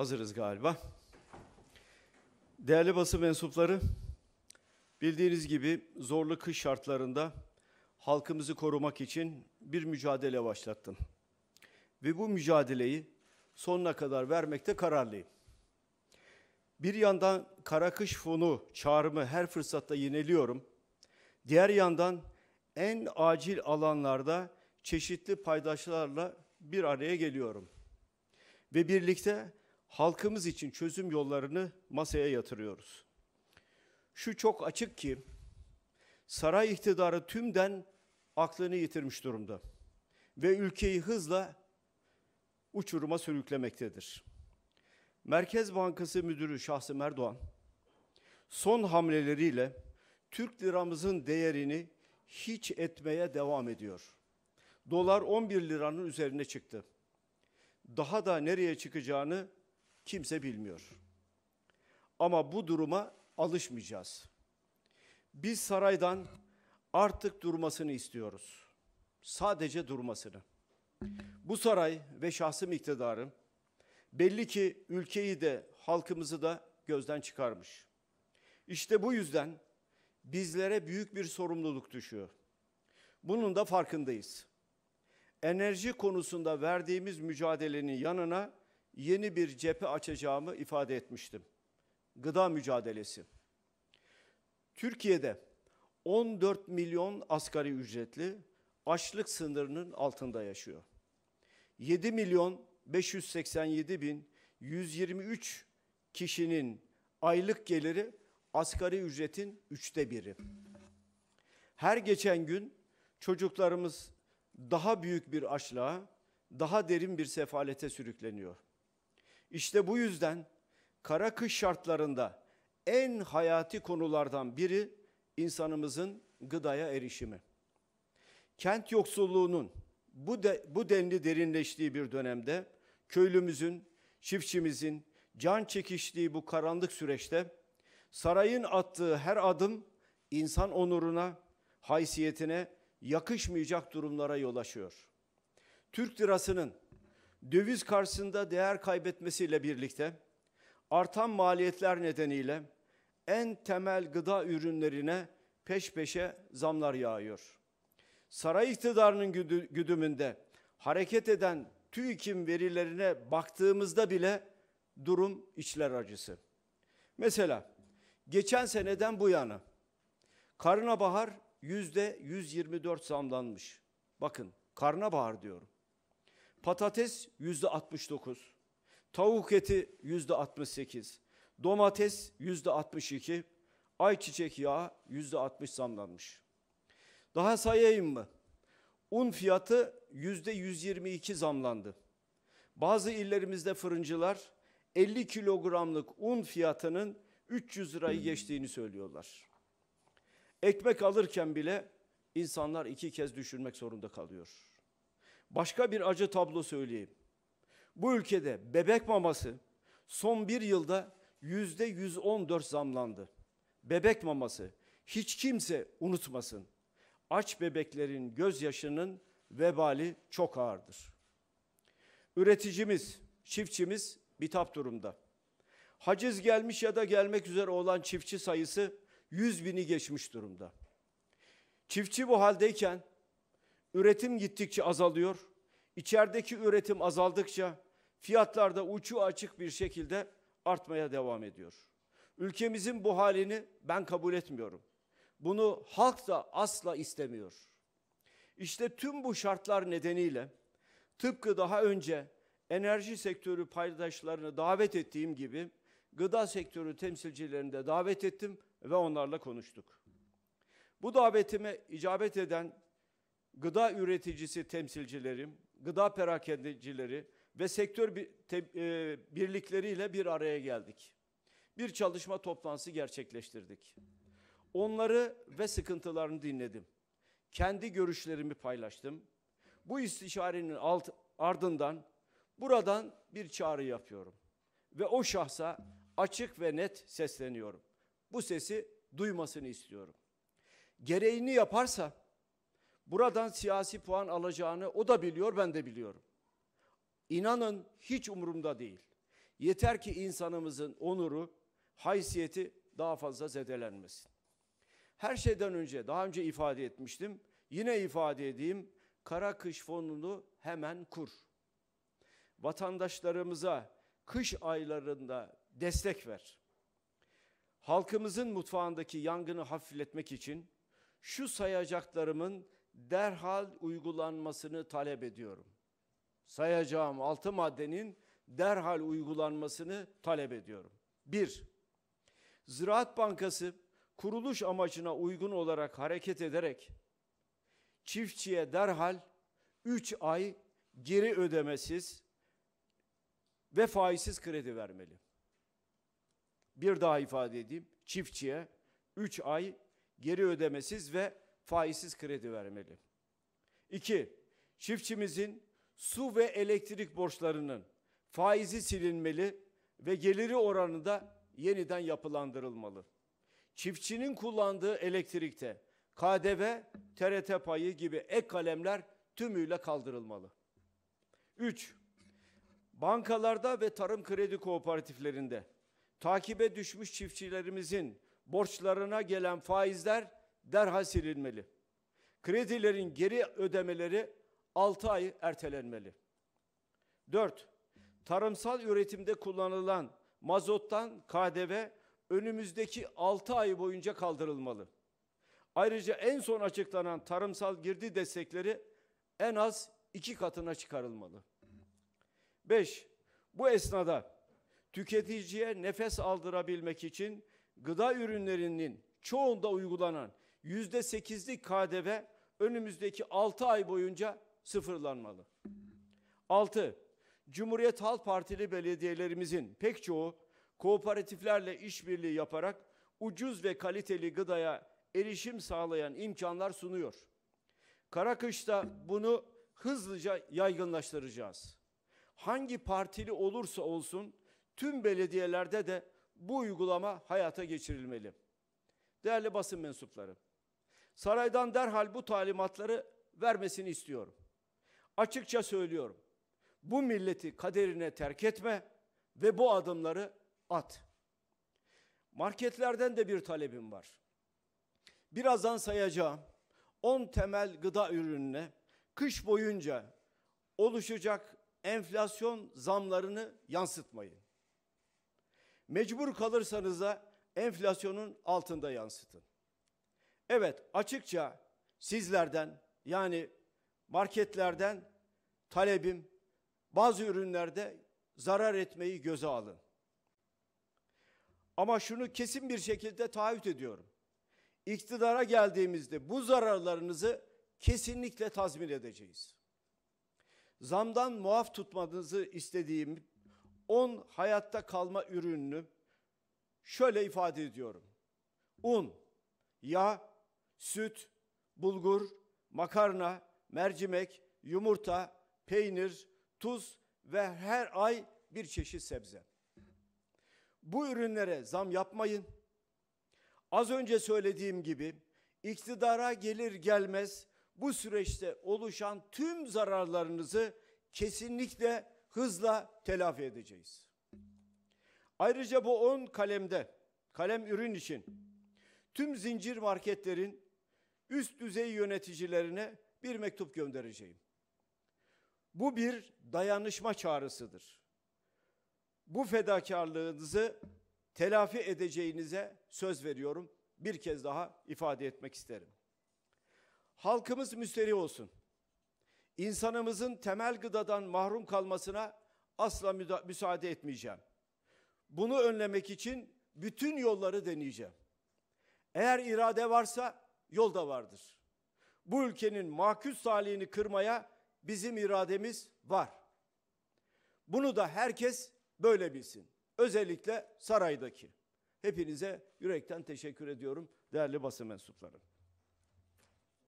Hazırız galiba. Değerli basın mensupları, bildiğiniz gibi zorlu kış şartlarında halkımızı korumak için bir mücadele başlattım. Ve bu mücadeleyi sonuna kadar vermekte kararlıyım. Bir yandan kara kış fonu çağrımı her fırsatta yineliyorum. Diğer yandan en acil alanlarda çeşitli paydaşlarla bir araya geliyorum. Ve birlikte halkımız için çözüm yollarını masaya yatırıyoruz. Şu çok açık ki saray iktidarı tümden aklını yitirmiş durumda ve ülkeyi hızla uçuruma sürüklemektedir. Merkez Bankası Müdürü Şahsım Erdoğan son hamleleriyle Türk liramızın değerini hiç etmeye devam ediyor. Dolar 11 liranın üzerine çıktı. Daha da nereye çıkacağını kimse bilmiyor. Ama bu duruma alışmayacağız. Biz saraydan artık durmasını istiyoruz. Sadece durmasını. Bu saray ve şahsım iktidarım belli ki ülkeyi de halkımızı da gözden çıkarmış. İşte bu yüzden bizlere büyük bir sorumluluk düşüyor. Bunun da farkındayız. Enerji konusunda verdiğimiz mücadelenin yanına yeni bir cephe açacağımı ifade etmiştim. Gıda mücadelesi. Türkiye'de 14 milyon asgari ücretli açlık sınırının altında yaşıyor. 7 milyon 587 bin 123 kişinin aylık geliri asgari ücretin üçte biri. Her geçen gün çocuklarımız daha büyük bir açlığa, daha derin bir sefalete sürükleniyor. İşte bu yüzden kara kış şartlarında en hayati konulardan biri insanımızın gıdaya erişimi. Kent yoksulluğunun bu, de, bu denli derinleştiği bir dönemde köylümüzün, çiftçimizin can çekiştiği bu karanlık süreçte sarayın attığı her adım insan onuruna, haysiyetine yakışmayacak durumlara yol açıyor. Türk lirasının döviz karşısında değer kaybetmesiyle birlikte artan maliyetler nedeniyle en temel gıda ürünlerine peş peşe zamlar yağıyor. Saray iktidarının güdümünde hareket eden TÜİK'in verilerine baktığımızda bile durum içler acısı. Mesela geçen seneden bu yana karnabahar yüzde 124 zamlanmış. Bakın karnabahar diyorum. Patates yüzde 69, tavuk eti yüzde 68, domates yüzde 62, ayçiçek yağı yüzde 60 zamlanmış. Daha sayayım mı? Un fiyatı yüzde 122 zamlandı. Bazı illerimizde fırıncılar 50 kilogramlık un fiyatının 300 lirayı geçtiğini söylüyorlar. Ekmek alırken bile insanlar iki kez düşünmek zorunda kalıyor. Başka bir acı tablo söyleyeyim. Bu ülkede bebek maması son bir yılda yüzde 114 zamlandı. Bebek maması hiç kimse unutmasın. Aç bebeklerin gözyaşının vebali çok ağırdır. Üreticimiz, çiftçimiz bitap durumda. Haciz gelmiş ya da gelmek üzere olan çiftçi sayısı 100 bini geçmiş durumda. Çiftçi bu haldeyken Üretim gittikçe azalıyor. İçerideki üretim azaldıkça fiyatlarda uçu açık bir şekilde artmaya devam ediyor. Ülkemizin bu halini ben kabul etmiyorum. Bunu halk da asla istemiyor. İşte tüm bu şartlar nedeniyle tıpkı daha önce enerji sektörü paydaşlarını davet ettiğim gibi gıda sektörü temsilcilerini de davet ettim ve onlarla konuştuk. Bu davetime icabet eden gıda üreticisi temsilcilerim, gıda perakendecileri ve sektör bir, te, e, birlikleriyle bir araya geldik. Bir çalışma toplantısı gerçekleştirdik. Onları ve sıkıntılarını dinledim. Kendi görüşlerimi paylaştım. Bu istişarenin alt, ardından buradan bir çağrı yapıyorum. Ve o şahsa açık ve net sesleniyorum. Bu sesi duymasını istiyorum. Gereğini yaparsa buradan siyasi puan alacağını o da biliyor, ben de biliyorum. İnanın hiç umurumda değil. Yeter ki insanımızın onuru, haysiyeti daha fazla zedelenmesin. Her şeyden önce, daha önce ifade etmiştim, yine ifade edeyim, kara kış fonunu hemen kur. Vatandaşlarımıza kış aylarında destek ver. Halkımızın mutfağındaki yangını hafifletmek için şu sayacaklarımın derhal uygulanmasını talep ediyorum. Sayacağım altı maddenin derhal uygulanmasını talep ediyorum. Bir, Ziraat Bankası kuruluş amacına uygun olarak hareket ederek çiftçiye derhal 3 ay geri ödemesiz ve faizsiz kredi vermeli. Bir daha ifade edeyim. Çiftçiye 3 ay geri ödemesiz ve faizsiz kredi vermeli. İki, çiftçimizin su ve elektrik borçlarının faizi silinmeli ve geliri oranı da yeniden yapılandırılmalı. Çiftçinin kullandığı elektrikte KDV, TRT payı gibi ek kalemler tümüyle kaldırılmalı. Üç, Bankalarda ve tarım kredi kooperatiflerinde takibe düşmüş çiftçilerimizin borçlarına gelen faizler derhal silinmeli. Kredilerin geri ödemeleri 6 ay ertelenmeli. 4. Tarımsal üretimde kullanılan mazottan KDV önümüzdeki 6 ay boyunca kaldırılmalı. Ayrıca en son açıklanan tarımsal girdi destekleri en az iki katına çıkarılmalı. 5. Bu esnada tüketiciye nefes aldırabilmek için gıda ürünlerinin çoğunda uygulanan yüzde sekizlik KDV önümüzdeki altı ay boyunca sıfırlanmalı. Altı, Cumhuriyet Halk Partili belediyelerimizin pek çoğu kooperatiflerle işbirliği yaparak ucuz ve kaliteli gıdaya erişim sağlayan imkanlar sunuyor. Karakış'ta bunu hızlıca yaygınlaştıracağız. Hangi partili olursa olsun tüm belediyelerde de bu uygulama hayata geçirilmeli. Değerli basın mensupları, Saraydan derhal bu talimatları vermesini istiyorum. Açıkça söylüyorum. Bu milleti kaderine terk etme ve bu adımları at. Marketlerden de bir talebim var. Birazdan sayacağım 10 temel gıda ürününe kış boyunca oluşacak enflasyon zamlarını yansıtmayın. Mecbur kalırsanız da enflasyonun altında yansıtın. Evet açıkça sizlerden yani marketlerden talebim bazı ürünlerde zarar etmeyi göze alın. Ama şunu kesin bir şekilde taahhüt ediyorum. İktidara geldiğimizde bu zararlarınızı kesinlikle tazmin edeceğiz. Zamdan muaf tutmanızı istediğim 10 hayatta kalma ürününü şöyle ifade ediyorum. Un, yağ, süt, bulgur, makarna, mercimek, yumurta, peynir, tuz ve her ay bir çeşit sebze. Bu ürünlere zam yapmayın. Az önce söylediğim gibi iktidara gelir gelmez bu süreçte oluşan tüm zararlarınızı kesinlikle hızla telafi edeceğiz. Ayrıca bu 10 kalemde kalem ürün için tüm zincir marketlerin üst düzey yöneticilerine bir mektup göndereceğim. Bu bir dayanışma çağrısıdır. Bu fedakarlığınızı telafi edeceğinize söz veriyorum. Bir kez daha ifade etmek isterim. Halkımız müsterih olsun. İnsanımızın temel gıdadan mahrum kalmasına asla müsaade etmeyeceğim. Bunu önlemek için bütün yolları deneyeceğim. Eğer irade varsa yol da vardır. Bu ülkenin mahkûs talihini kırmaya bizim irademiz var. Bunu da herkes böyle bilsin. Özellikle saraydaki. Hepinize yürekten teşekkür ediyorum değerli basın mensupları.